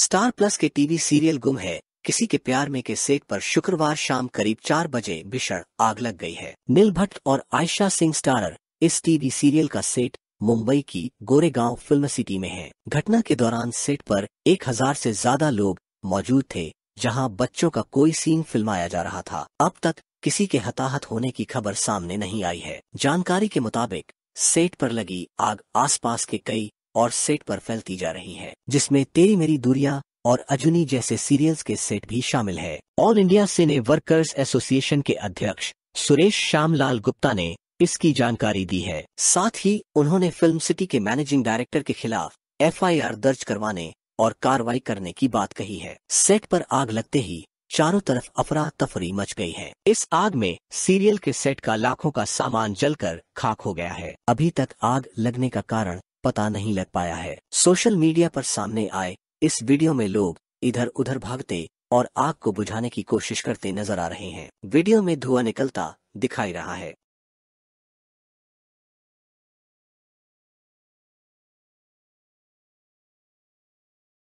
star Plus के TV serial Ghum Hai किसी के प्यार में के सेट पर शुक्रवार शाम करीब चार बजे भीषण आग लग गई है नील भट्ट और आयशा सिंह स्टारर इस टीवी सीरियल का सेट मुंबई की गोरेगांव फिल्म सिटी में है घटना के दौरान सेट पर एक हजार से ज्यादा लोग मौजूद थे जहां बच्चों का कोई सीन फिल्माया जा रहा था अब तक किसी के हताहत होने की खबर सामने नहीं आई है जानकारी के मुताबिक सेट पर लगी आग आसपास के कई और सेट पर फैलती जा रही है जिसमें तेरी मेरी दूरिया और अजुनी जैसे सीरियल्स के सेट भी शामिल है All India Cine Workers Association के अध्यक्ष सुरेश श्यामलाल गुप्ता ने इसकी जानकारी दी है साथ ही उन्होंने फिल्म सिटी के मैनेजिंग डायरेक्टर के खिलाफ एफआईआर दर्ज करवाने और कार्रवाई करने की बात कही है सेट पर आग लगते ही चारों तरफ अफरा तफरी मच गई है इस आग में सीरियल के सेट का लाखों का सामान जलकर खाक हो गया है अभी तक आग लगने का कारण पता नहीं लग पाया है सोशल मीडिया पर सामने आए इस वीडियो में लोग इधर उधर भागते और आग को बुझाने की कोशिश करते नजर आ रहे हैं वीडियो में धुआं निकलता दिखाई रहा है